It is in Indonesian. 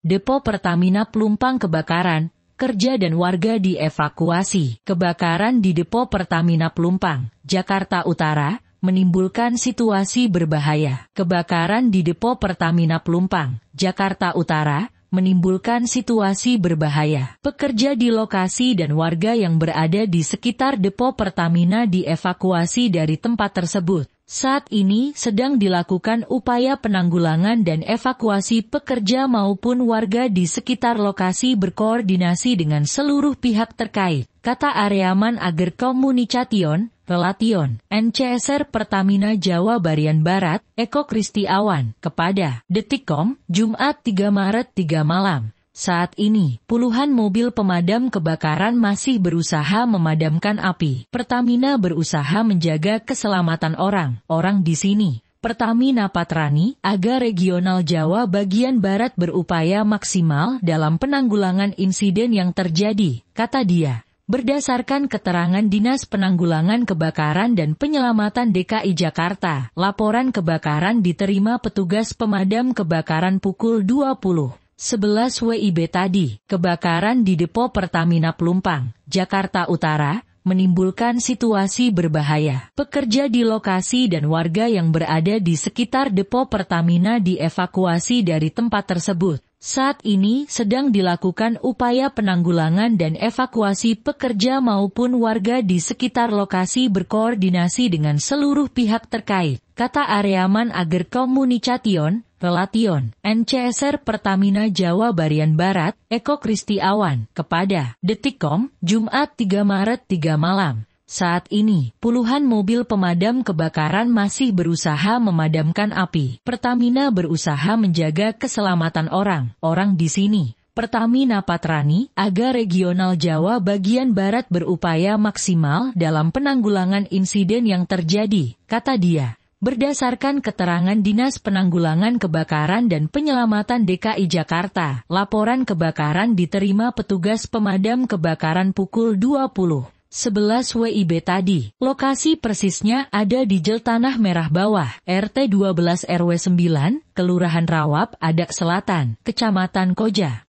Depo Pertamina Pelumpang kebakaran, kerja dan warga dievakuasi. Kebakaran di Depo Pertamina Pelumpang, Jakarta Utara, menimbulkan situasi berbahaya. Kebakaran di Depo Pertamina Pelumpang, Jakarta Utara, menimbulkan situasi berbahaya. Pekerja di lokasi dan warga yang berada di sekitar depo Pertamina dievakuasi dari tempat tersebut. Saat ini sedang dilakukan upaya penanggulangan dan evakuasi pekerja maupun warga di sekitar lokasi berkoordinasi dengan seluruh pihak terkait, kata Areaman Agar Komunikation, Relation, NCSR Pertamina Jawa Barian Barat, Eko Kristiawan, kepada Detikom, Jumat 3 Maret 3 malam. Saat ini, puluhan mobil pemadam kebakaran masih berusaha memadamkan api. Pertamina berusaha menjaga keselamatan orang, orang di sini. Pertamina Patrani, Aga Regional Jawa bagian Barat berupaya maksimal dalam penanggulangan insiden yang terjadi, kata dia. Berdasarkan keterangan Dinas Penanggulangan Kebakaran dan Penyelamatan DKI Jakarta, laporan kebakaran diterima petugas pemadam kebakaran pukul 20. 11 WIB tadi, kebakaran di depo Pertamina Pelumpang, Jakarta Utara, menimbulkan situasi berbahaya. Pekerja di lokasi dan warga yang berada di sekitar depo Pertamina dievakuasi dari tempat tersebut. Saat ini sedang dilakukan upaya penanggulangan dan evakuasi pekerja maupun warga di sekitar lokasi berkoordinasi dengan seluruh pihak terkait, kata Areaman Agar Komunikation, Pelation, NCSR Pertamina Jawa Barian Barat, Eko Kristiawan, kepada Detikom, Jumat 3 Maret 3 malam. Saat ini, puluhan mobil pemadam kebakaran masih berusaha memadamkan api. Pertamina berusaha menjaga keselamatan orang, orang di sini. Pertamina Patrani, agar regional Jawa bagian barat berupaya maksimal dalam penanggulangan insiden yang terjadi, kata dia. Berdasarkan keterangan Dinas Penanggulangan Kebakaran dan Penyelamatan DKI Jakarta, laporan kebakaran diterima petugas pemadam kebakaran pukul 20. 11 WIB tadi. Lokasi persisnya ada di Jel Tanah Merah Bawah, RT 12 RW 9, Kelurahan Rawap, Adak Selatan, Kecamatan Koja.